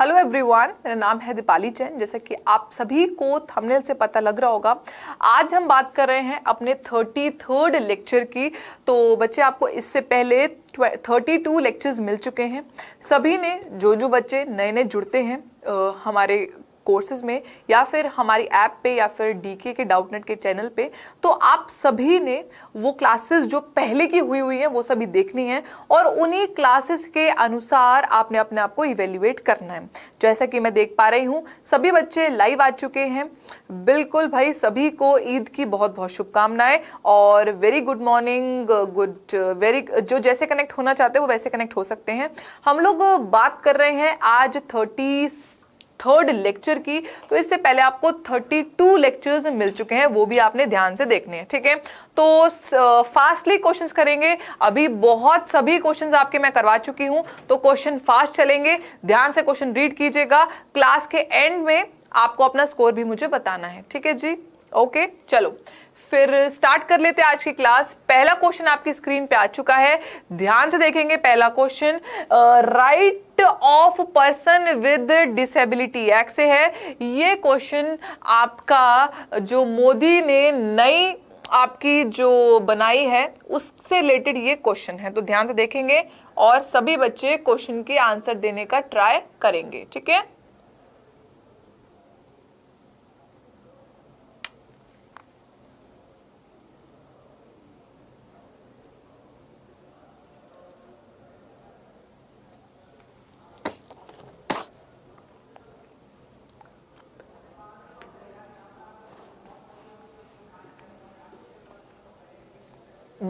hello everyone मेरा नाम है दीपाली चैन जैसा कि आप सभी को थंबनेल से पता लग रहा होगा आज हम बात कर रहे हैं अपने थर्टी थर्ड लेक्चर की तो बच्चे आपको इससे पहले थर्टी टू लेक्चर्स मिल चुके हैं सभी ने जो जो बच्चे नए नए जुड़ते हैं आ, हमारे कोर्सेज में या फिर हमारी ऐप पे या फिर डीके के डाउटनेट के चैनल पे तो आप सभी ने वो क्लासेस जो पहले की हुई हुई हैं वो सभी देखनी है और उन्हीं क्लासेस के अनुसार आपने अपने आप को इवेल्युएट करना है जैसा कि मैं देख पा रही हूँ सभी बच्चे लाइव आ चुके हैं बिल्कुल भाई सभी को ईद की बहुत बहुत शुभकामनाएं और very good morning good very जो जैसे कनेक्ट होना चाहते हैं वो वैसे कनेक्ट हो सकते हैं हम लोग बात कर रहे हैं आज थर्टी थर्ड लेक्चर की तो इससे पहले आपको 32 लेक्चर्स मिल चुके हैं वो भी आपने ध्यान से देखने हैं ठीक है तो फास्टली क्वेश्चंस करेंगे अभी बहुत सभी क्वेश्चंस आपके मैं करवा चुकी हूं तो क्वेश्चन फास्ट चलेंगे ध्यान से क्वेश्चन रीड कीजिएगा क्लास के एंड में आपको अपना स्कोर भी मुझे बताना है ठीक है जी ओके चलो फिर स्टार्ट कर लेते हैं आज की क्लास पहला क्वेश्चन आपकी स्क्रीन पे आ चुका है ध्यान से देखेंगे पहला question right of person with disability act से है ये क्वेश्चन आपका जो मोदी ने नई आपकी जो बनाई है उससे रिलेटेड ये क्वेश्चन है तो ध्यान से देखेंगे और सभी बच्चे क्वेश्चन के आंसर देने का ट्राई करेंगे ठीक है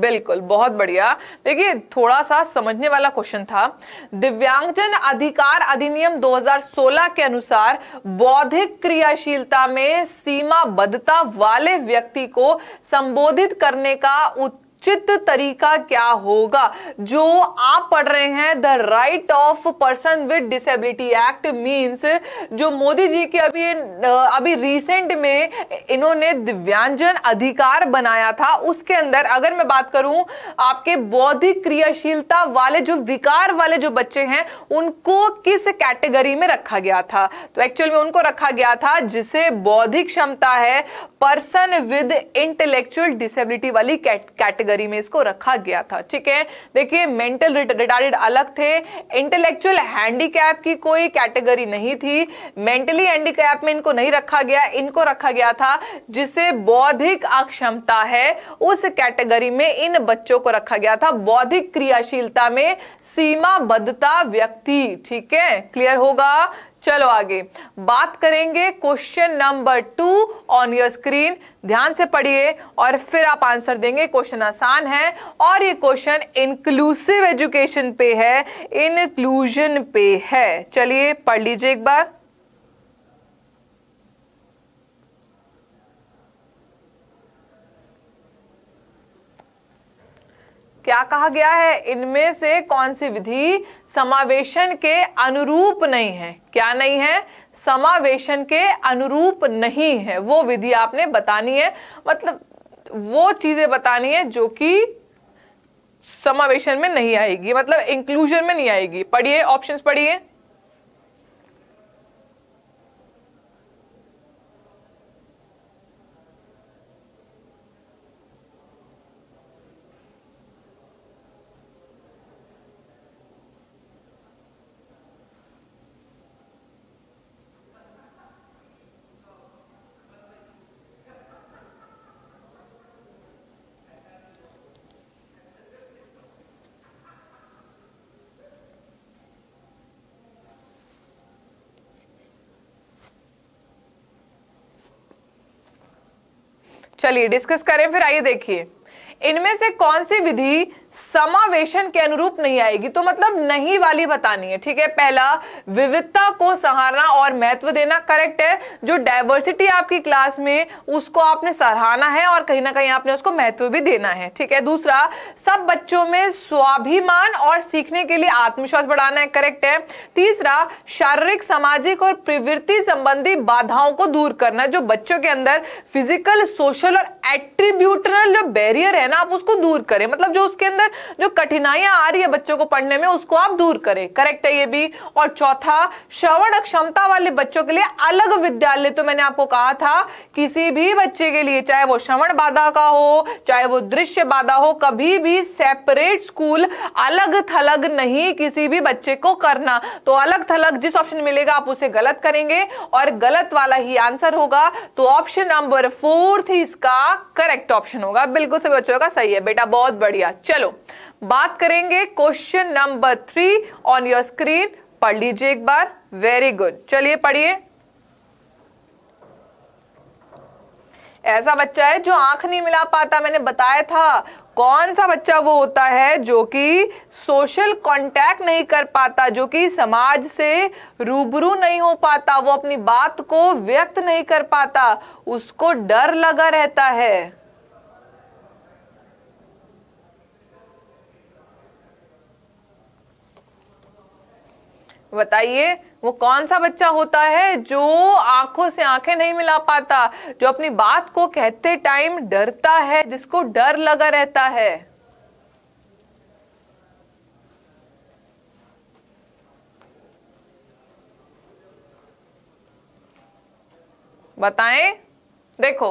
बिल्कुल बहुत बढ़िया देखिए थोड़ा सा समझने वाला क्वेश्चन था दिव्यांगजन अधिकार अधिनियम 2016 के अनुसार बौद्धिक क्रियाशीलता में सीमाबद्धता वाले व्यक्ति को संबोधित करने का उत्तर उचित तरीका क्या होगा जो आप पढ़ रहे हैं the right of person with disability act means जो मोदी जी के अभी अभी रिसेंट में इन्होंने दिव्यांगजन अधिकार बनाया था उसके अंदर अगर मैं बात करूं आपके बौद्धिक क्रियाशीलता वाले जो विकार वाले जो बच्चे हैं उनको किस कैटेगरी में रखा गया था तो एक्चुअल में उनको रखा गया था जिसे बौद्धिक क्षमता है पर्सन विद इंटेलेक्चुअल डिसेबिलिटी वाली कैटेगरी कैटेगरी में इसको रखा गया था ठीक है देखिए मेंटल रिटार्डेड अलग थे इंटेलेक्चुअल हैंडीकैप की कोई कैटेगरी नहीं थी मेंटली हैंडीकैप में इनको नहीं रखा गया इनको रखा गया था जिसे बौद्धिक अक्षमता है उस कैटेगरी में इन बच्चों को रखा गया था बौद्धिक क्रियाशीलता में सीमाबद्धता व्यक्ति ठीक है क्लियर होगा चलो आगे बात करेंगे question number two on your screen ध्यान से पढ़िए और फिर आप आंसर देंगे क्वेश्चन आसान है और ये क्वेश्चन इंक्लूसिव एजुकेशन पे है इनक्लूजन पे है चलिए पढ़ लीजिए एक बार क्या कहा गया है इनमें से कौन सी विधि समावेशन के अनुरूप नहीं है क्या नहीं है समावेशन के अनुरूप नहीं है वो विधि आपने बतानी है मतलब वो चीज़ें बतानी है जो कि समावेशन में नहीं आएगी मतलब इंक्लूजन में नहीं आएगी पढ़िए ऑप्शंस पढ़िए चलिए डिस्कस करें फिर आइए देखिए इनमें से कौन सी विधि समावेशन के अनुरूप नहीं आएगी तो मतलब नहीं वाली बतानी है ठीक है पहला विविधता को सहारना और महत्व देना करेक्ट है जो डायवर्सिटी आपकी क्लास में उसको आपने सराहना है और कहीं ना कहीं आपने उसको महत्व भी देना है ठीक है दूसरा सब बच्चों में स्वाभिमान और सीखने के लिए आत्मविश्वास बढ़ाना है करेक्ट है तीसरा शारीरिक सामाजिक और प्रवृत्ति संबंधी बाधाओं को दूर करना जो बच्चों के अंदर फिजिकल सोशल और एट्रीब्यूटनल जो बैरियर है ना आप उसको दूर करें मतलब जो उसके अंदर लेकर जो कठिनाइयां आ रही है बच्चों को पढ़ने में उसको आप दूर करें करेक्ट है ये भी और चौथा श्रवण अक्षमता वाले बच्चों के लिए अलग विद्यालय तो मैंने आपको कहा था किसी भी बच्चे के लिए चाहे वो श्रवण बाधा का हो चाहे वो दृश्य बाधा हो कभी भी सेपरेट स्कूल अलग थलग नहीं किसी भी बच्चे को करना तो अलग थलग जिस ऑप्शन मिलेगा आप उसे गलत करेंगे और गलत वाला ही आंसर होगा तो ऑप्शन नंबर फोर्थ इसका करेक्ट ऑप्शन होगा बिल्कुल सभी बच्चों का सही है बेटा बहुत बढ़िया चलो बात करेंगे question number three on your screen पढ़ लीजिए एक बार वेरी गुड चलिए पढ़िए ऐसा बच्चा है जो आंख नहीं मिला पाता मैंने बताया था कौन सा बच्चा वो होता है जो कि सोशल कांटेक्ट नहीं कर पाता जो कि समाज से रूबरू नहीं हो पाता वो अपनी बात को व्यक्त नहीं कर पाता उसको डर लगा रहता है बताइए वो कौन सा बच्चा होता है जो आंखों से आंखें नहीं मिला पाता जो अपनी बात को कहते टाइम डरता है जिसको डर लगा रहता है बताएं देखो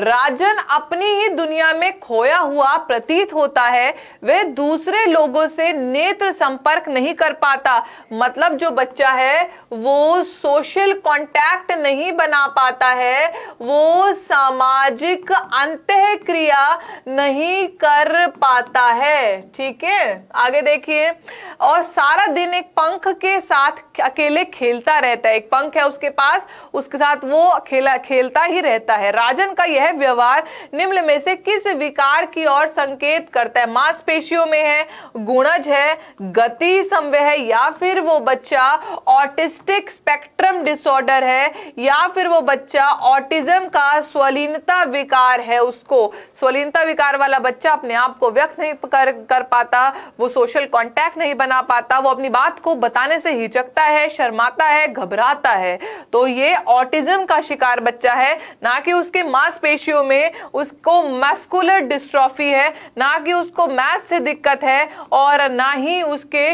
राजन अपनी ही दुनिया में खोया हुआ प्रतीत होता है वह दूसरे लोगों से नेत्र संपर्क नहीं कर पाता मतलब जो बच्चा है वो सोशल कांटेक्ट नहीं बना पाता है वो सामाजिक अंत क्रिया नहीं कर पाता है ठीक है आगे देखिए और सारा दिन एक पंख के साथ अकेले खेलता रहता है एक पंख है उसके पास उसके साथ वो खेला खेलता ही रहता है राजन का यह यह व्यवहार निम्न में से किस विकार की ओर संकेत करता है मांसपेशियों में है गुणज है गति समवय है या फिर वो बच्चा ऑटिस्टिक स्पेक्ट्रम डिसऑर्डर है या फिर वो बच्चा ऑटिज्म का स्वलीनता विकार है उसको स्वलीनता विकार वाला बच्चा अपने आप को व्यक्त नहीं कर कर पाता वो सोशल कांटेक्ट नहीं बना पाता वो अपनी बात को बताने से हिचकता है शर्माता है घबराता है तो ये ऑटिज्म का शिकार बच्चा है ना कि उसके मांस मांसपेशियों में उसको मस्कुलर डिस्ट्रॉफी है ना कि उसको मैथ से दिक्कत है और ना ही उसके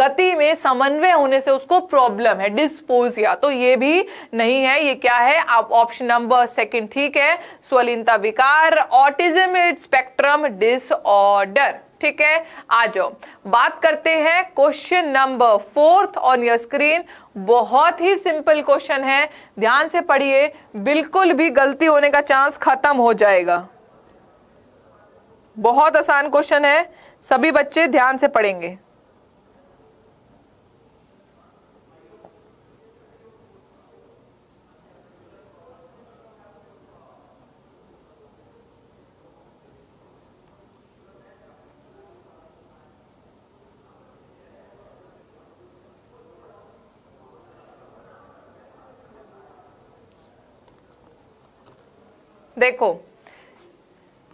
गति में समन्वय होने से उसको प्रॉब्लम है डिस्पोजिया तो ये भी नहीं है ये क्या है आप ऑप्शन नंबर सेकंड ठीक है स्वलिनता विकार ऑटिज्म स्पेक्ट्रम डिसऑर्डर ठीक है आ जाओ बात करते हैं question number fourth on your screen बहुत ही सिंपल क्वेश्चन है ध्यान से पढ़िए बिल्कुल भी गलती होने का चांस खत्म हो जाएगा बहुत आसान क्वेश्चन है सभी बच्चे ध्यान से पढ़ेंगे देखो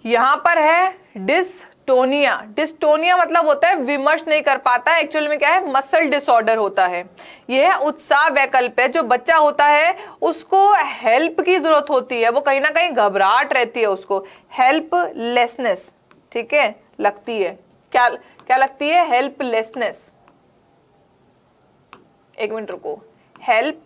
यहां पर है डिस्टोनिया डिस्टोनिया मतलब होता है विमर्श नहीं कर पाता एक्चुअल में क्या है मसल डिसऑर्डर होता है यह है उत्साह वैकल्प है जो बच्चा होता है उसको हेल्प की जरूरत होती है वो कहीं ना कहीं घबराहट रहती है उसको हेल्पलेसनेस ठीक है लगती है क्या क्या लगती है हेल्पलेसनेस एक मिनट रुको हेल्प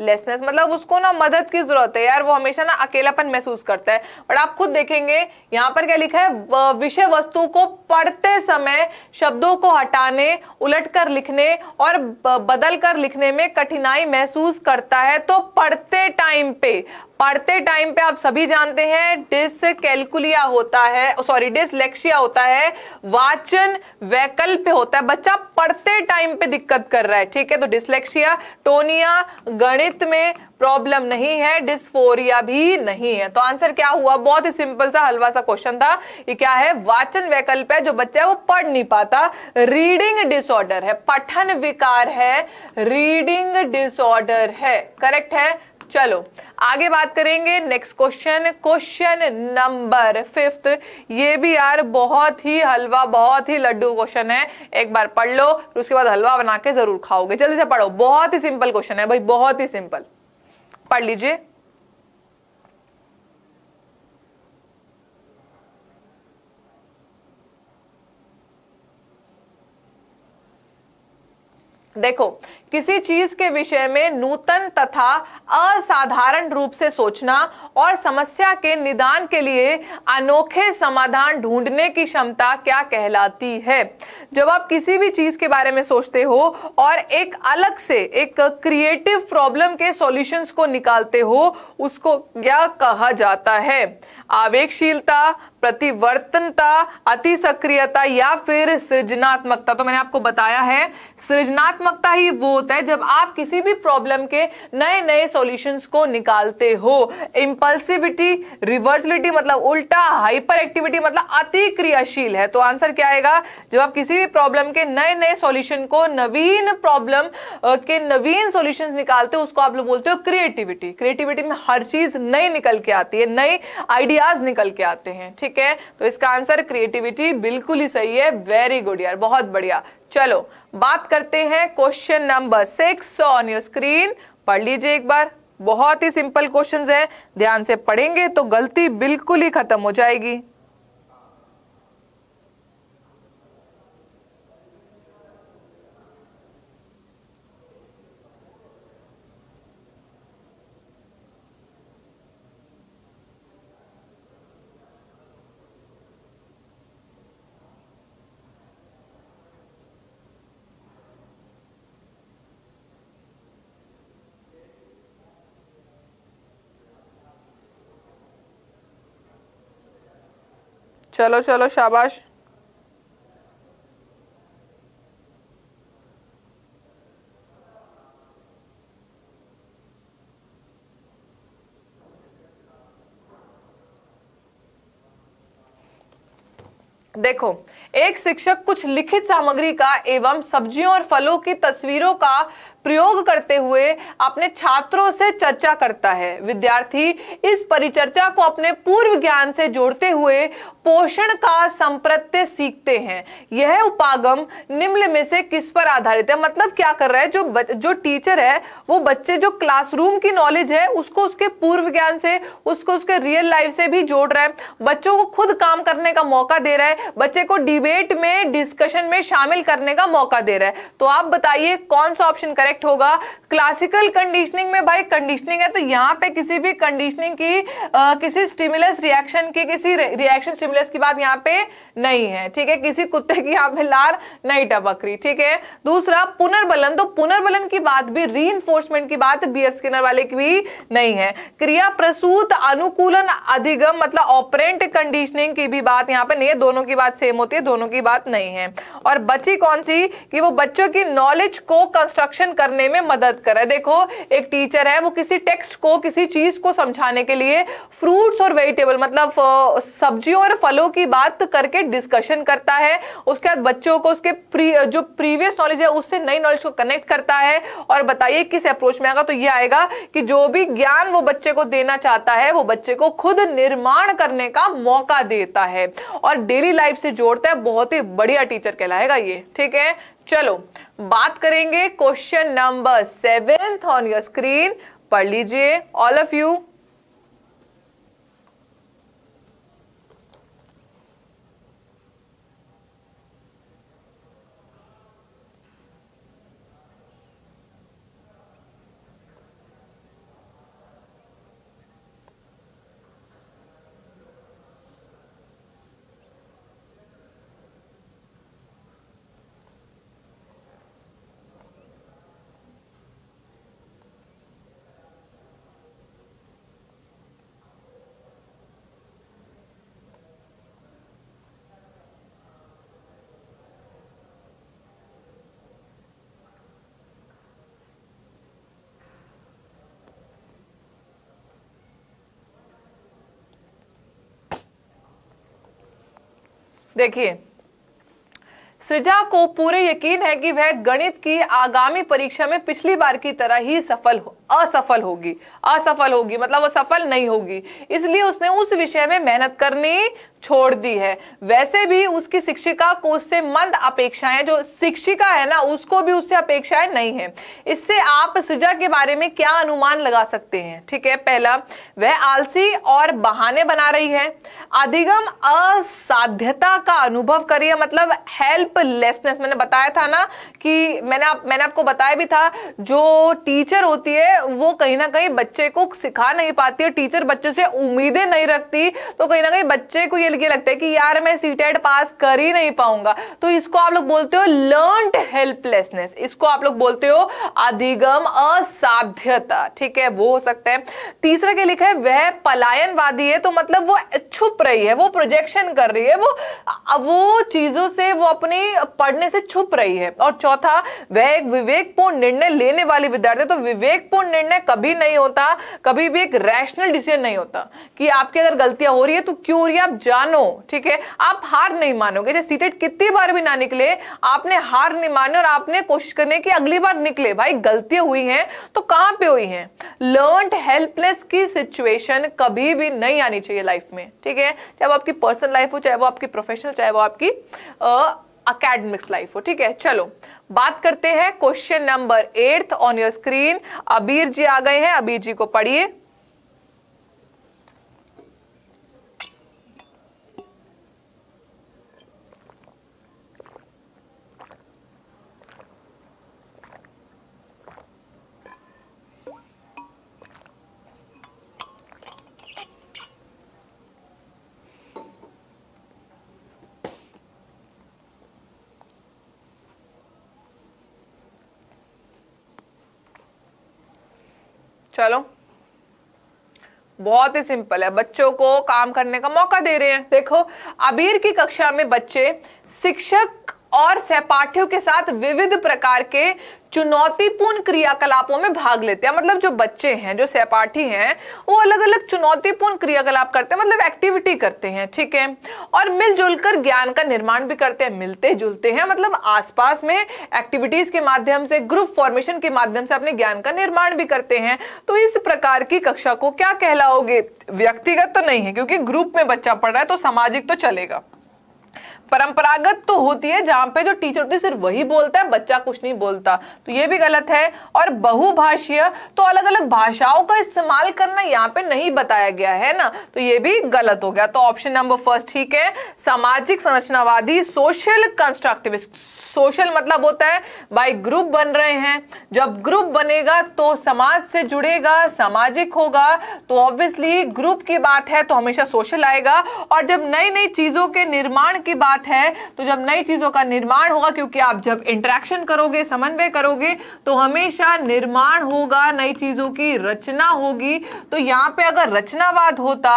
लेसनेस मतलब उसको ना मदद की जरूरत है यार वो हमेशा ना अकेलापन महसूस करता है बट आप खुद देखेंगे यहाँ पर क्या लिखा है विषय वस्तु को पढ़ते समय शब्दों को हटाने उलट कर लिखने और बदल कर लिखने में कठिनाई महसूस करता है तो पढ़ते टाइम पे पढ़ते टाइम पे आप सभी जानते हैं डिस कैलकुलिया होता है सॉरी डिसलेक्सिया होता है वाचन वैकल्प होता है बच्चा पढ़ते टाइम पे दिक्कत कर रहा है ठीक है तो डिसलेक्शिया टोनिया गणित में प्रॉब्लम नहीं है डिस्फोरिया भी नहीं है तो आंसर क्या हुआ बहुत ही सिंपल सा हलवा सा क्वेश्चन था ये क्या है वाचन वैकल्प है जो बच्चा है वो पढ़ नहीं पाता रीडिंग डिसऑर्डर है पठन विकार है रीडिंग डिसऑर्डर है करेक्ट है चलो आगे बात करेंगे next question question number fifth ये भी यार बहुत ही हलवा बहुत ही लड्डू क्वेश्चन है एक बार पढ़ लो फिर उसके बाद हलवा बना के जरूर खाओगे जल्दी से पढ़ो बहुत ही सिंपल क्वेश्चन है भाई बहुत ही सिंपल पढ़ लीजिए देखो किसी चीज के विषय में नूतन तथा असाधारण रूप से सोचना और समस्या के निदान के लिए अनोखे समाधान ढूंढने की क्षमता क्या कहलाती है जब आप किसी भी चीज के बारे में सोचते हो और एक अलग से एक क्रिएटिव प्रॉब्लम के सॉल्यूशंस को निकालते हो उसको क्या कहा जाता है आवेगशीलता प्रतिवर्तनता अति सक्रियता या फिर सृजनात्मकता तो मैंने आपको बताया है सृजनात्मकता ही वो होता है जब आप किसी भी प्रॉब्लम के नए नए सॉल्यूशंस को निकालते हो इम्पल्सिविटी रिवर्सिलिटी मतलब उल्टा हाइपर एक्टिविटी मतलब अति क्रियाशील है तो आंसर क्या आएगा जब आप किसी भी प्रॉब्लम के नए नए सॉल्यूशन को नवीन प्रॉब्लम के नवीन सॉल्यूशंस निकालते हो उसको आप लोग बोलते हो क्रिएटिविटी क्रिएटिविटी में हर चीज नई निकल के आती है नए आइडियाज निकल के आते हैं ठीक है तो इसका आंसर क्रिएटिविटी बिल्कुल ही सही है वेरी गुड यार बहुत बढ़िया चलो बात करते हैं question number six on your screen पढ़ लीजिए एक बार बहुत ही सिंपल क्वेश्चंस हैं ध्यान से पढ़ेंगे तो गलती बिल्कुल ही खत्म हो जाएगी चलो चलो शाबाश देखो एक शिक्षक कुछ लिखित सामग्री का एवं सब्जियों और फलों की तस्वीरों का प्रयोग करते हुए अपने छात्रों से चर्चा करता है विद्यार्थी इस परिचर्चा को अपने पूर्व ज्ञान से जोड़ते हुए पोषण का संप्रत्य सीखते हैं यह उपागम निम्न में से किस पर आधारित है मतलब क्या कर रहा है जो बच, जो टीचर है वो बच्चे जो क्लासरूम की नॉलेज है उसको उसके पूर्व ज्ञान से उसको उसके रियल लाइफ से भी जोड़ रहा है बच्चों को खुद काम करने का मौका दे रहा है बच्चे को डिबेट में डिस्कशन में शामिल करने का मौका दे रहा है तो आप बताइए कौन सा ऑप्शन करेक्ट इफेक्ट होगा क्लासिकल कंडीशनिंग में भाई कंडीशनिंग है तो यहाँ पे किसी भी कंडीशनिंग की आ, किसी स्टिमुलस रिएक्शन की किसी रिएक्शन स्टिमुलस की बात यहाँ पे नहीं है ठीक है किसी कुत्ते की यहाँ पे लार नहीं टपक रही ठीक है दूसरा पुनर्बलन तो पुनर्बलन की बात भी री की बात बी एफ स्किनर वाले की भी नहीं है क्रिया प्रसूत अनुकूलन अधिगम मतलब ऑपरेंट कंडीशनिंग की भी बात यहाँ पे नहीं है दोनों की बात सेम होती है दोनों की बात नहीं है और बची कौन सी कि वो बच्चों की नॉलेज को कंस्ट्रक्शन कर करने में मदद करे देखो एक टीचर है वो किसी टेक्स्ट को किसी चीज को समझाने के लिए फ्रूट्स और वेजिटेबल मतलब सब्जियों और फलों की बात करके डिस्कशन करता है उसके बाद बच्चों को उसके प्री, जो प्रीवियस नॉलेज है उससे नई नॉलेज को कनेक्ट करता है और बताइए किस अप्रोच में आएगा तो ये आएगा कि जो भी ज्ञान वो बच्चे को देना चाहता है वो बच्चे को खुद निर्माण करने का मौका देता है और डेली लाइफ से जोड़ता है बहुत ही बढ़िया टीचर कहलाएगा ये ठीक है चलो बात करेंगे question number seventh on your screen पढ़ लीजिए ऑल ऑफ यू देखिए सृजा को पूरे यकीन है कि वह गणित की आगामी परीक्षा में पिछली बार की तरह ही सफल हो असफल होगी असफल होगी मतलब वो सफल नहीं होगी इसलिए उसने उस विषय में मेहनत करनी छोड़ दी है वैसे भी उसकी शिक्षिका को उससे मंद अपेक्षाएं जो शिक्षिका है ना उसको भी उससे अपेक्षाएं नहीं है इससे आप सिजा के बारे में क्या अनुमान लगा सकते हैं ठीक है पहला वह आलसी और बहाने बना रही है अधिगम असाध्यता का अनुभव करिए मतलब हेल्पलेसनेस मैंने बताया था ना कि मैंने आप मैंने आपको बताया भी था जो टीचर होती है वो कहीं ना कहीं बच्चे को सिखा नहीं पाती है टीचर बच्चों से उम्मीदें नहीं रखती तो कहीं ना कहीं बच्चे को ये ये लगता है कि यार मैं सी पास e कर ही नहीं पाऊंगा तो इसको आप लोग बोलते हो लर्न हेल्पलेसनेस इसको आप लोग बोलते हो अधिगम असाध्यता ठीक है वो हो सकता है तीसरा क्या लिखा है वह पलायनवादी है तो मतलब वो छुप रही है वो प्रोजेक्शन कर रही है वो वो चीजों से वो अपने पढ़ने से छुप रही है और चौथा वह एक विवेकपूर्ण निर्णय लेने वाली विद्यार्थी तो विवेकपूर्ण महत्वपूर्ण निर्णय कभी नहीं होता कभी भी एक रैशनल डिसीजन नहीं होता कि आपकी अगर गलतियां हो रही है तो क्यों हो रही है आप जानो ठीक है आप हार नहीं मानोगे जैसे सीटेट कितनी बार भी ना निकले आपने हार नहीं मानी और आपने कोशिश करने की अगली बार निकले भाई गलतियां हुई हैं तो कहां पर हुई हैं लर्न हेल्पलेस की सिचुएशन कभी भी नहीं आनी चाहिए लाइफ में ठीक है चाहे वो आपकी पर्सनल लाइफ हो चाहे वो आपकी प्रोफेशनल चाहे वो आपकी आ, अकेडमिक्स लाइफ हो ठीक है चलो बात करते हैं question number eighth on your screen Abeer ji आ गए हैं अबीर जी को पढ़िए चलो बहुत ही सिंपल है बच्चों को काम करने का मौका दे रहे हैं देखो अबीर की कक्षा में बच्चे शिक्षक और सहपाठियों के साथ विविध प्रकार के चुनौतीपूर्ण क्रियाकलापों में भाग लेते हैं मतलब जो बच्चे हैं जो सहपाठी हैं वो अलग अलग चुनौतीपूर्ण क्रियाकलाप करते हैं मतलब एक्टिविटी करते हैं ठीक है और मिलजुल कर ज्ञान का निर्माण भी करते हैं मिलते जुलते हैं मतलब आसपास में एक्टिविटीज के माध्यम से ग्रुप फॉर्मेशन के माध्यम से अपने ज्ञान का निर्माण भी करते हैं तो इस प्रकार की कक्षा को क्या कहलाओगे व्यक्तिगत तो नहीं है क्योंकि ग्रुप में बच्चा पढ़ रहा है तो सामाजिक तो चलेगा परंपरागत तो होती है जहां पे जो टीचर होती है सिर्फ वही बोलता है बच्चा कुछ नहीं बोलता तो ये भी गलत है और बहुभाषीय तो अलग अलग भाषाओं का इस्तेमाल करना यहाँ पे नहीं बताया गया है ना तो ये भी गलत हो गया तो ऑप्शन नंबर फर्स्ट ठीक है सामाजिक संरचनावादी सोशल कंस्ट्रक्टिविस्ट सोशल मतलब होता है भाई ग्रुप बन रहे हैं जब ग्रुप बनेगा तो समाज से जुड़ेगा सामाजिक होगा तो ऑब्वियसली ग्रुप की बात है तो हमेशा सोशल आएगा और जब नई नई चीजों के निर्माण की बात बात है तो जब नई चीज़ों का निर्माण होगा क्योंकि आप जब इंटरेक्शन करोगे समन्वय करोगे तो हमेशा निर्माण होगा नई चीज़ों की रचना होगी तो यहाँ पे अगर रचनावाद होता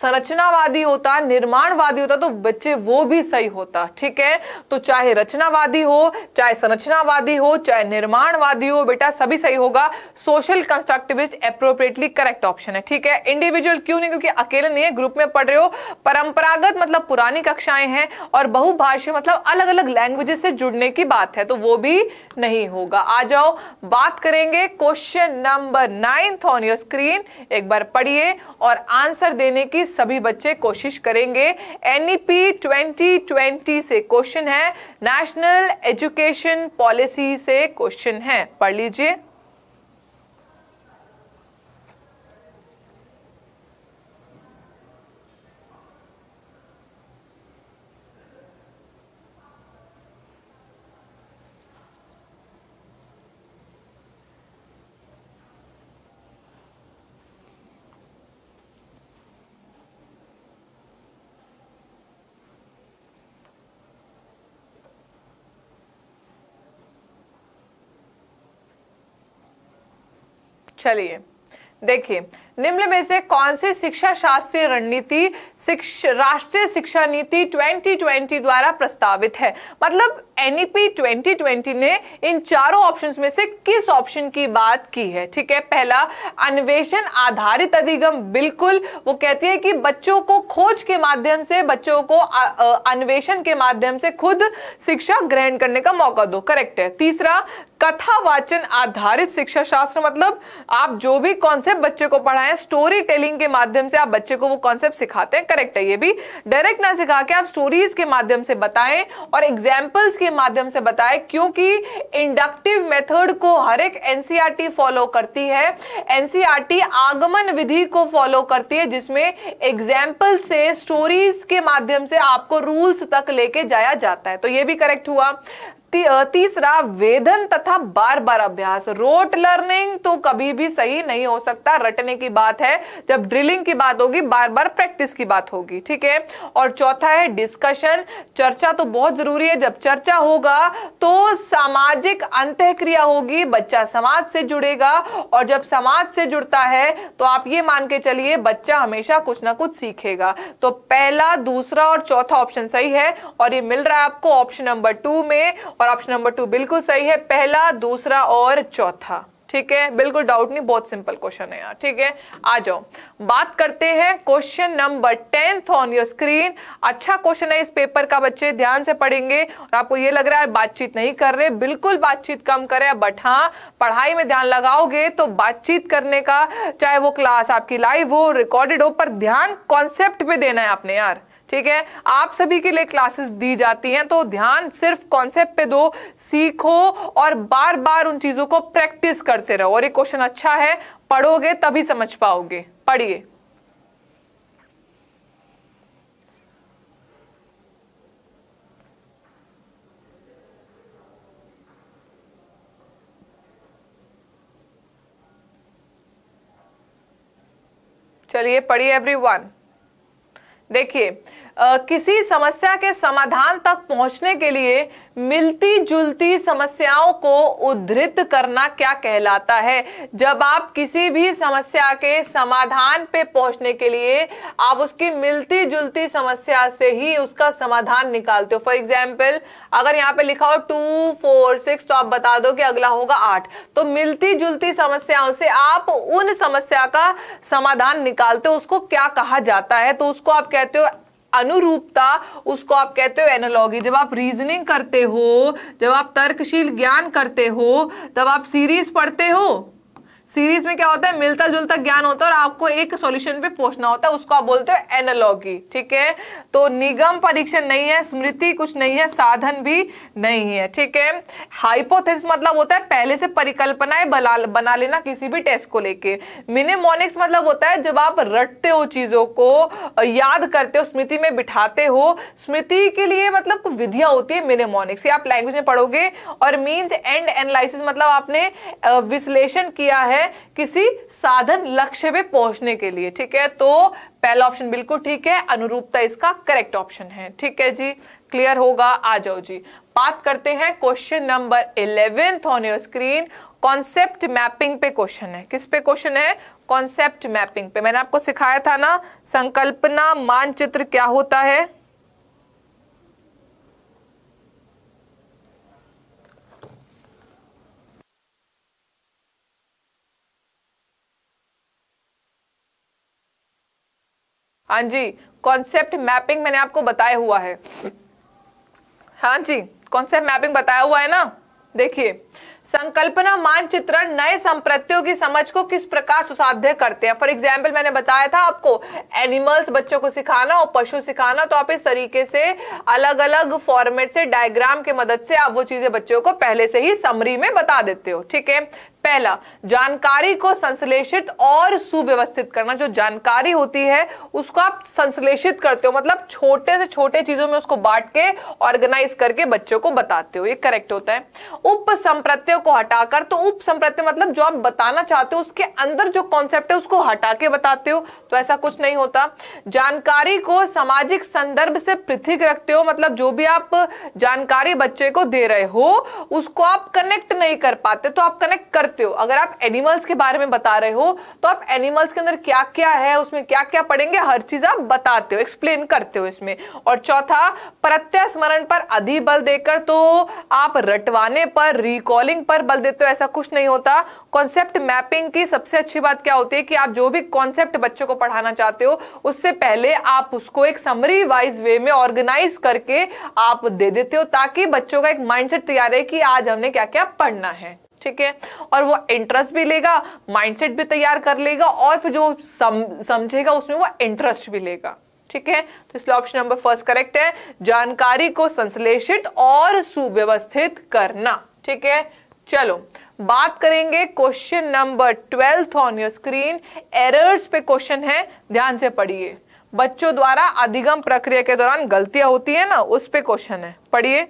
संरचनावादी होता निर्माणवादी होता तो बच्चे वो भी सही होता ठीक है तो चाहे रचनावादी हो चाहे संरचनावादी हो चाहे निर्माणवादी हो बेटा सभी सही होगा social constructivist appropriately correct option है ठीक है इंडिविजुअल क्यों नहीं क्योंकि अकेले नहीं है ग्रुप में पढ़ रहे हो परंपरागत मतलब पुरानी कक्षाएं हैं और और बहुभाषी मतलब अलग अलग लैंग्वेजेस से जुड़ने की बात है तो वो भी नहीं होगा आ जाओ बात करेंगे question number ninth on your screen एक बार पढ़िए और आंसर देने की सभी बच्चे कोशिश करेंगे एनईपी ट्वेंटी e से क्वेश्चन है नेशनल एजुकेशन पॉलिसी से क्वेश्चन है पढ़ लीजिए चलिए देखिए निम्न में से कौन सी शिक्षा शास्त्रीय रणनीति शिक्ष, राष्ट्रीय शिक्षा नीति 2020 द्वारा प्रस्तावित है मतलब एनईपी e 2020 ने इन चारों ऑप्शंस में से किस ऑप्शन की बात की है ठीक है पहला अन्वेषण आधारित अधिगम बिल्कुल वो कहती है कि बच्चों को खोज के माध्यम से बच्चों को अन्वेषण के माध्यम से खुद शिक्षा ग्रहण करने का मौका दो करेक्ट है तीसरा कथा वाचन आधारित शिक्षा शास्त्र मतलब आप जो भी कॉन्सेप्ट बच्चे को पढ़ाएं स्टोरी टेलिंग के माध्यम से आप बच्चे को वो कॉन्सेप्ट सिखाते हैं करेक्ट है ये भी डायरेक्ट ना सिखा के आप स्टोरीज के माध्यम से बताएं और एग्जाम्पल्स के माध्यम से बताएं क्योंकि इंडक्टिव मेथड को हर एक एनसीआर फॉलो e करती है एनसीआर e आगमन विधि को फॉलो करती है जिसमें एग्जाम्पल से स्टोरीज के माध्यम से आपको रूल्स तक लेके जाया जाता है तो ये भी करेक्ट हुआ तीसरा वेधन तथा बार बार अभ्यास रोट लर्निंग तो कभी भी सही नहीं हो सकता रटने की बात है जब ड्रिलिंग की बात होगी बार बार प्रैक्टिस की बात होगी ठीक है और चौथा है डिस्कशन चर्चा तो बहुत जरूरी है जब चर्चा होगा तो सामाजिक अंत क्रिया होगी बच्चा समाज से जुड़ेगा और जब समाज से जुड़ता है तो आप ये मान के चलिए बच्चा हमेशा कुछ ना कुछ सीखेगा तो पहला दूसरा और चौथा ऑप्शन सही है और ये मिल रहा है आपको ऑप्शन नंबर टू में और ऑप्शन नंबर टू बिल्कुल सही है पहला दूसरा और चौथा ठीक है बिल्कुल डाउट नहीं बहुत सिंपल क्वेश्चन है यार ठीक है आ जाओ बात करते हैं question number tenth on your screen अच्छा क्वेश्चन है इस पेपर का बच्चे ध्यान से पढ़ेंगे और आपको ये लग रहा है बातचीत नहीं कर रहे बिल्कुल बातचीत कम करें बट हाँ पढ़ाई में ध्यान लगाओगे तो बातचीत करने का चाहे वो क्लास आपकी लाइव हो रिकॉर्डेड हो पर ध्यान कॉन्सेप्ट पे देना है आपने यार ठीक है आप सभी के लिए क्लासेस दी जाती हैं तो ध्यान सिर्फ कॉन्सेप्ट पे दो सीखो और बार बार उन चीज़ों को प्रैक्टिस करते रहो और ये क्वेश्चन अच्छा है पढ़ोगे तभी समझ पाओगे पढ़िए चलिए पढ़िए एवरीवन देखिए किसी समस्या के समाधान तक पहुंचने के लिए मिलती जुलती समस्याओं को उद्धृत करना क्या कहलाता है जब आप किसी भी समस्या के समाधान पे पहुंचने के लिए आप उसकी मिलती जुलती समस्या से ही उसका समाधान निकालते हो फॉर एग्जाम्पल अगर यहाँ पे लिखा हो टू फोर सिक्स तो आप बता दो कि अगला होगा आठ तो मिलती जुलती समस्याओं से आप उन समस्या का समाधान निकालते हो उसको क्या कहा जाता है तो उसको आप कहते हो अनुरूपता उसको आप कहते हो एनोलॉगी जब आप रीजनिंग करते हो जब आप तर्कशील ज्ञान करते हो तब आप सीरीज पढ़ते हो सीरीज में क्या होता है मिलता जुलता ज्ञान होता है और आपको एक सॉल्यूशन पे पहुंचना होता है उसको आप बोलते हो एनालॉगी ठीक है तो निगम परीक्षण नहीं है स्मृति कुछ नहीं है साधन भी नहीं है ठीक है हाइपोथेसिस मतलब होता है पहले से परिकल्पनाएं बना बना लेना किसी भी टेस्ट को लेके मिनिमोनिक्स मतलब होता है जब आप रटते हो चीजों को याद करते हो स्मृति में बिठाते हो स्मृति के लिए मतलब विधियां होती है मिनिमोनिक्स आप लैंग्वेज में पढ़ोगे और मीन्स एंड एनालिस मतलब आपने विश्लेषण किया है है किसी साधन लक्ष्य पे पहुंचने के लिए ठीक है तो पहला ऑप्शन बिल्कुल ठीक है अनुरूपता इसका करेक्ट ऑप्शन है ठीक है जी क्लियर होगा आ जाओ जी बात करते हैं question number eleventh on your screen concept mapping पे क्वेश्चन है किस पे क्वेश्चन है कॉन्सेप्ट मैपिंग पे मैंने आपको सिखाया था ना संकल्पना मानचित्र क्या होता है हाँ जी कॉन्सेप्ट मैपिंग मैंने आपको बताया हुआ है हाँ जी कॉन्सेप्ट मैपिंग बताया हुआ है ना देखिए संकल्पना मानचित्रण नए संप्रतियों की समझ को किस प्रकार सुसाध्य करते हैं फॉर एग्जाम्पल मैंने बताया था आपको एनिमल्स बच्चों को सिखाना और पशु सिखाना तो आप इस तरीके से अलग अलग फॉर्मेट से डायग्राम के मदद से आप वो चीजें बच्चों को पहले से ही समरी में बता देते हो ठीक है पहला जानकारी को संश्लेषित और सुव्यवस्थित करना जो जानकारी होती है उसको आप संश्लेषित करते हो मतलब छोटे से छोटे चीजों में उसको बांट के ऑर्गेनाइज करके बच्चों को बताते हो ये करेक्ट होता है उप संप्रत्यो को हटाकर तो उप संप्रत्यय मतलब जो आप बताना चाहते हो उसके अंदर जो कॉन्सेप्ट है उसको हटा के बताते हो तो ऐसा कुछ नहीं होता जानकारी को सामाजिक संदर्भ से पृथक रखते हो मतलब जो भी आप जानकारी बच्चे को दे रहे हो उसको आप कनेक्ट नहीं कर पाते तो आप कनेक्ट कर करते हो अगर आप एनिमल्स के बारे में बता रहे हो तो आप एनिमल्स के अंदर क्या क्या है उसमें क्या क्या पढ़ेंगे हर चीज आप बताते हो एक्सप्लेन करते हो इसमें और चौथा प्रत्यय स्मरण पर अधि बल देकर तो आप रटवाने पर रिकॉलिंग पर बल देते हो ऐसा कुछ नहीं होता कॉन्सेप्ट मैपिंग की सबसे अच्छी बात क्या होती है कि आप जो भी कॉन्सेप्ट बच्चों को पढ़ाना चाहते हो उससे पहले आप उसको एक समरी वाइज वे में ऑर्गेनाइज करके आप दे देते हो ताकि बच्चों का एक माइंडसेट तैयार है कि आज हमने क्या क्या पढ़ना है ठीक है और वो इंटरेस्ट भी लेगा माइंडसेट भी तैयार कर लेगा और फिर जो सम, समझेगा उसमें वो इंटरेस्ट भी लेगा ठीक है तो इसलिए ऑप्शन नंबर फर्स्ट करेक्ट है जानकारी को संश्लेषित और सुव्यवस्थित करना ठीक है चलो बात करेंगे question number twelfth on your screen errors पे क्वेश्चन है ध्यान से पढ़िए बच्चों द्वारा अधिगम प्रक्रिया के दौरान गलतियां होती है ना उस पे क्वेश्चन है पढ़िए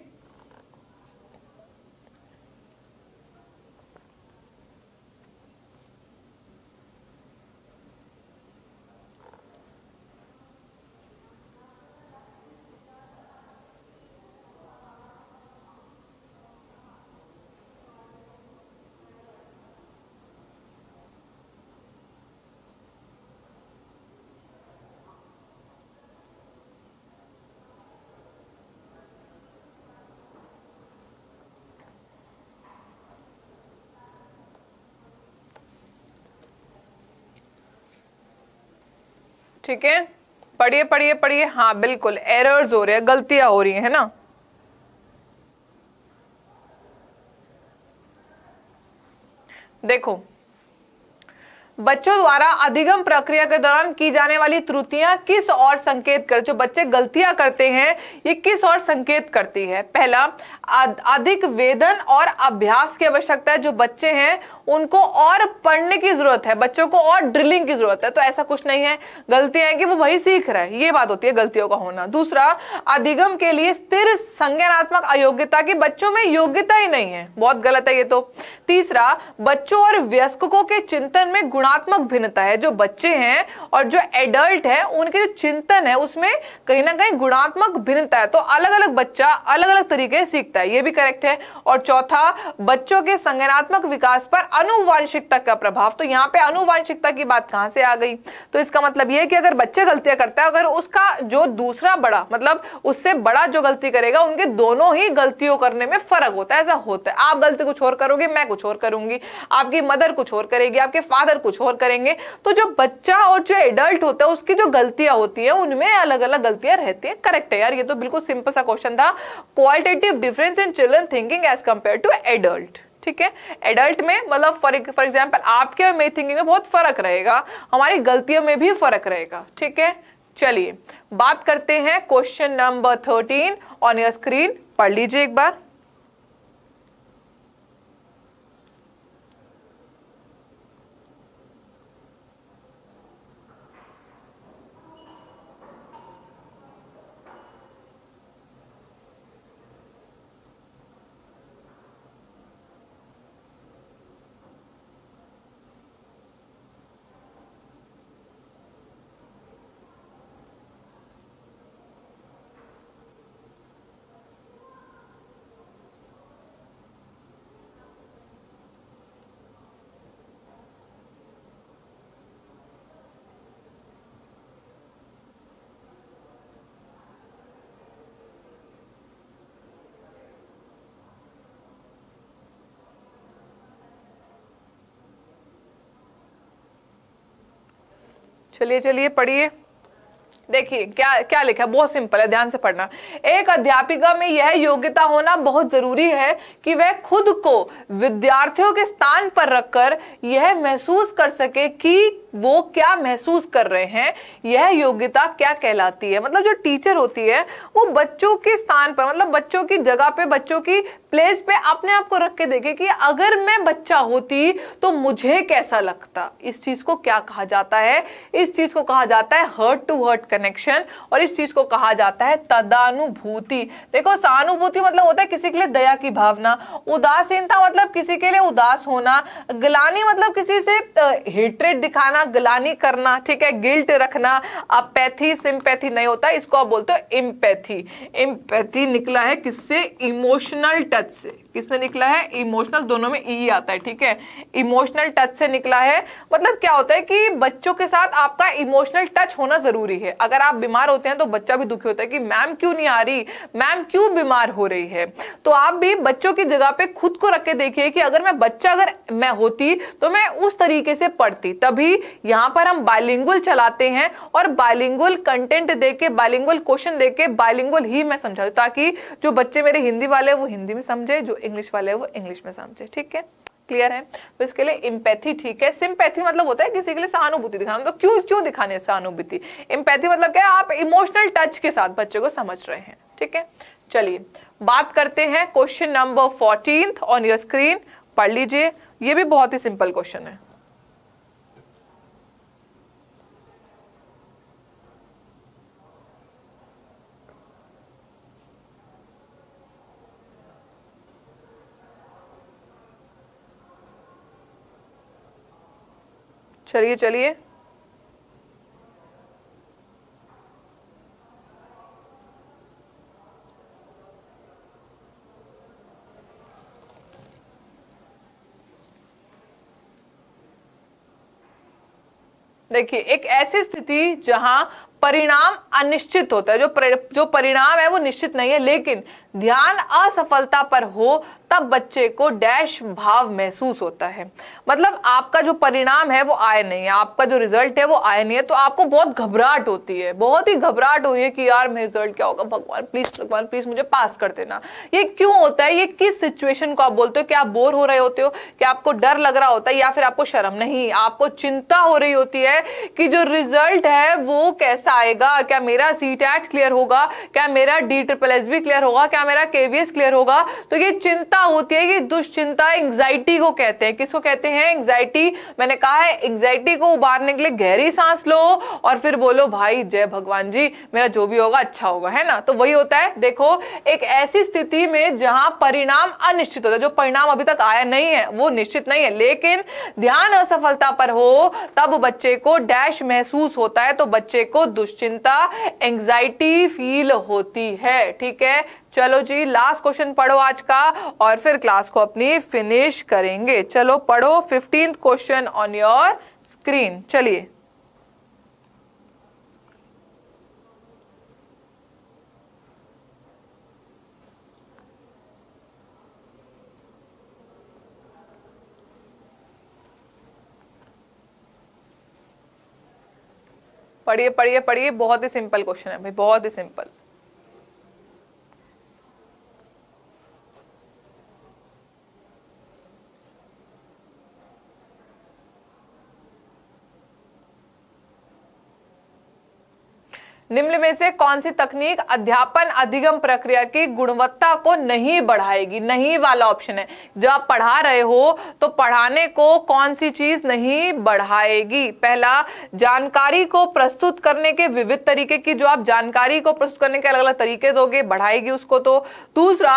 ठीक है पढ़िए पढ़िए पढ़िए हाँ बिल्कुल एरर्स हो रहे हैं गलतियां हो रही हैं है ना देखो बच्चों द्वारा अधिगम प्रक्रिया के दौरान की जाने वाली त्रुटियां किस और संकेत कर जो बच्चे गलतियां करते हैं ये किस और संकेत करती है पहला अधिक वेदन और अभ्यास की आवश्यकता है जो बच्चे हैं उनको और पढ़ने की जरूरत है बच्चों को और ड्रिलिंग की जरूरत है तो ऐसा कुछ नहीं है गलतियां कि वो वही सीख रहे हैं ये बात होती है गलतियों का होना दूसरा अधिगम के लिए स्थिर संज्ञानात्मक अयोग्यता की बच्चों में योग्यता ही नहीं है बहुत गलत है ये तो तीसरा बच्चों और व्यस्कों के चिंतन में गुणा भावनात्मक भिन्नता है जो बच्चे हैं और जो एडल्ट है उनके जो चिंतन है उसमें कहीं ना कहीं गुणात्मक भिन्नता है तो अलग अलग बच्चा अलग अलग तरीके से सीखता है ये भी करेक्ट है और चौथा बच्चों के संगनात्मक विकास पर अनुवांशिकता का प्रभाव तो यहाँ पे अनुवांशिकता की बात कहां से आ गई तो इसका मतलब यह कि अगर बच्चे गलतियां करता है अगर उसका जो दूसरा बड़ा मतलब उससे बड़ा जो गलती करेगा उनके दोनों ही गलतियों करने में फर्क होता है ऐसा होता है आप गलती कुछ और करोगे मैं कुछ और करूंगी आपकी मदर कुछ और करेगी आपके फादर कुछ और करेंगे तो जो बच्चा और जो एडल्ट होता है उसकी जो गलतियां होती हैं उनमें अलग अलग गलतियां रहती हैं करेक्ट है यार ये तो बिल्कुल सिंपल सा क्वेश्चन था qualitative difference in children thinking as compare to adult ठीक है एडल्ट में मतलब फॉर फॉर एग्जाम्पल आपके और मेरी थिंकिंग में बहुत फर्क रहेगा हमारी गलतियों में भी फर्क रहेगा ठीक है चलिए बात करते हैं question number thirteen on your screen पढ़ लीजिए एक बार चलिए चलिए पढ़िए देखिए क्या क्या लिखा है बहुत सिंपल है ध्यान से पढ़ना एक अध्यापिका में यह योग्यता होना बहुत जरूरी है कि वह खुद को विद्यार्थियों के स्थान पर रखकर यह महसूस कर सके कि वो क्या महसूस कर रहे हैं यह योग्यता क्या कहलाती है मतलब जो टीचर होती है वो बच्चों के स्थान पर मतलब बच्चों की जगह पे बच्चों की प्लेस पे अपने आप को रख के देखे कि अगर मैं बच्चा होती तो मुझे कैसा लगता इस चीज़ को क्या कहा जाता है इस चीज़ को कहा जाता है हर्ट टू हर्ट कनेक्शन और इस चीज़ को कहा जाता है तदानुभूति देखो सहानुभूति मतलब होता है किसी के लिए दया की भावना उदासीनता मतलब किसी के लिए उदास होना ग्लानी मतलब किसी से हेटरेट दिखाना करना गलानी करना ठीक है गिल्ट रखना अपैथी सिंपैथी नहीं होता इसको आप बोलते हो इम्पैथी इम्पैथी निकला है किससे इमोशनल टच से किसने निकला है इमोशनल दोनों में ई आता है ठीक है इमोशनल टच से निकला है मतलब क्या होता है कि बच्चों के साथ आपका इमोशनल टच होना जरूरी है अगर आप बीमार होते हैं तो बच्चा भी दुखी होता है कि मैम क्यों नहीं आ रही मैम क्यों बीमार हो रही है तो आप भी बच्चों की जगह पे खुद को रख के देखिए कि अगर मैं बच्चा अगर मैं होती तो मैं उस तरीके से पढ़ती तभी यहां पर हम बाइलिंगुल चलाते हैं और बाइलिंगुल कंटेंट देके बाइलिंगुल क्वेश्चन देके बाइलिंगुल ही मैं समझा ताकि जो बच्चे मेरे हिंदी वाले वो हिंदी में समझे जो इंग्लिश वाले वो इंग्लिश में समझे ठीक है क्लियर है तो इसके लिए इम्पैथी ठीक है सिंपैथी मतलब होता है किसी के लिए सहानुभूति दिखाना तो क्यों क्यों दिखाने सहानुभूति इम्पैथी मतलब क्या है आप इमोशनल टच के साथ बच्चे को समझ रहे हैं ठीक है चलिए बात करते हैं question number fourteen on your screen पढ़ लीजिए ये भी बहुत ही सिंपल क्वेश्चन है चलिए चलिए देखिए एक ऐसी स्थिति जहां परिणाम अनिश्चित होता है जो पर, जो परिणाम है वो निश्चित नहीं है लेकिन ध्यान असफलता पर हो तब बच्चे को डैश भाव महसूस होता है मतलब आपका जो परिणाम है वो आया नहीं है आपका जो रिजल्ट है वो आया नहीं है तो आपको बहुत घबराहट होती है बहुत ही घबराहट हो रही है कि यार मेरा रिजल्ट क्या होगा भगवान प्लीज भगवान प्लीज मुझे पास कर देना ये क्यों होता है ये किस सिचुएशन को आप बोलते हो क्या आप बोर हो रहे होते हो क्या आपको डर लग रहा होता है या फिर आपको शर्म नहीं आपको चिंता हो रही होती है कि जो रिजल्ट है वो कैसा आएगा क्या मेरा सी क्लियर होगा क्या मेरा डी ट्रिपल एस क्लियर होगा क्या क्या मेरा केवीएस क्लियर होगा तो ये चिंता होती है कि दुश्चिंता एंग्जाइटी को कहते हैं किसको कहते हैं एंग्जाइटी मैंने कहा है एंग्जाइटी को उबारने के लिए गहरी सांस लो और फिर बोलो भाई जय भगवान जी मेरा जो भी होगा अच्छा होगा है ना तो वही होता है देखो एक ऐसी स्थिति में जहां परिणाम अनिश्चित होता है जो परिणाम अभी तक आया नहीं है वो निश्चित नहीं है लेकिन ध्यान असफलता पर हो तब बच्चे को डैश महसूस होता है तो बच्चे को दुश्चिंता एंग्जाइटी फील होती है ठीक है चलो जी लास्ट क्वेश्चन पढ़ो आज का और फिर क्लास को अपनी फिनिश करेंगे चलो पढ़ो fifteenth question on your screen चलिए पढ़िए पढ़िए पढ़िए बहुत ही सिंपल क्वेश्चन है भाई बहुत ही सिंपल निम्न में से कौन सी तकनीक अध्यापन अधिगम प्रक्रिया की गुणवत्ता को नहीं बढ़ाएगी नहीं वाला ऑप्शन है जब आप पढ़ा रहे हो तो पढ़ाने को कौन सी चीज नहीं बढ़ाएगी पहला जानकारी को प्रस्तुत करने के विविध तरीके की जो आप जानकारी को प्रस्तुत करने के अलग अलग तरीके दोगे बढ़ाएगी उसको तो दूसरा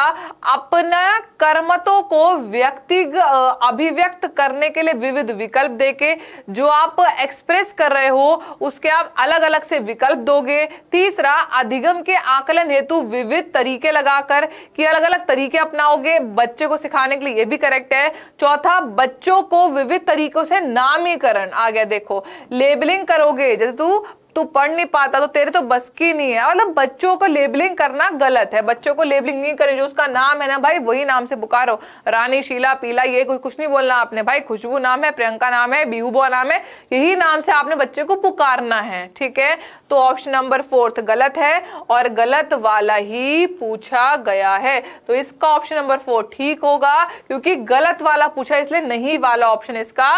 अपना कर्मतों को व्यक्ति अभिव्यक्त करने के लिए विविध विकल्प देके जो आप एक्सप्रेस कर रहे हो उसके आप अलग अलग से विकल्प दोगे तीसरा अधिगम के आकलन हेतु विविध तरीके लगाकर कि अलग अलग तरीके अपनाओगे बच्चे को सिखाने के लिए ये भी करेक्ट है चौथा बच्चों को विविध तरीकों से नामीकरण आ गया देखो लेबलिंग करोगे जैसे तू तू पढ़ नहीं पाता तो तेरे तो बस की नहीं है मतलब बच्चों को लेबलिंग करना गलत है बच्चों को लेबलिंग नहीं करें जो उसका नाम है ना भाई वही नाम से पुकारो रानी शीला पीला ये कुछ कुछ नहीं बोलना आपने भाई खुशबू नाम है प्रियंका नाम है बिहूबो नाम है यही नाम से आपने बच्चे को पुकारना है ठीक है तो ऑप्शन नंबर फोर्थ गलत है और गलत वाला ही पूछा गया है तो इसका ऑप्शन नंबर फोर ठीक होगा क्योंकि गलत वाला पूछा इसलिए नहीं वाला ऑप्शन इसका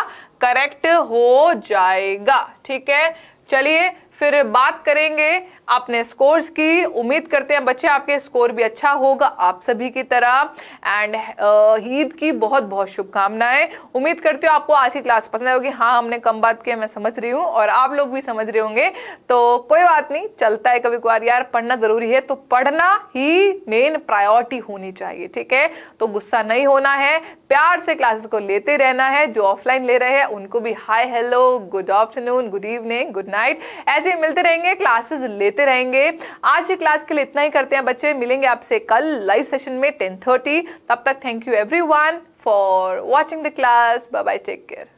करेक्ट हो जाएगा ठीक है चलिए फिर बात करेंगे अपने स्कोर्स की उम्मीद करते हैं बच्चे आपके स्कोर भी अच्छा होगा आप सभी की तरह एंड ईद की बहुत बहुत शुभकामनाएं उम्मीद करती हूँ आपको आज की क्लास पसंद आएगी हाँ हमने कम बात की मैं समझ रही हूँ और आप लोग भी समझ रहे होंगे तो कोई बात नहीं चलता है कभी कभार यार पढ़ना ज़रूरी है तो पढ़ना ही मेन प्रायोरिटी होनी चाहिए ठीक है तो गुस्सा नहीं होना है प्यार से क्लासेस को लेते रहना है जो ऑफलाइन ले रहे हैं उनको भी hi hello good afternoon good evening good night ऐसे ऐसे ही मिलते रहेंगे क्लासेस लेते रहेंगे आज की क्लास के लिए इतना ही करते हैं बच्चे मिलेंगे आपसे कल लाइव सेशन में टेन थर्टी तब तक thank you everyone for watching the class bye bye take care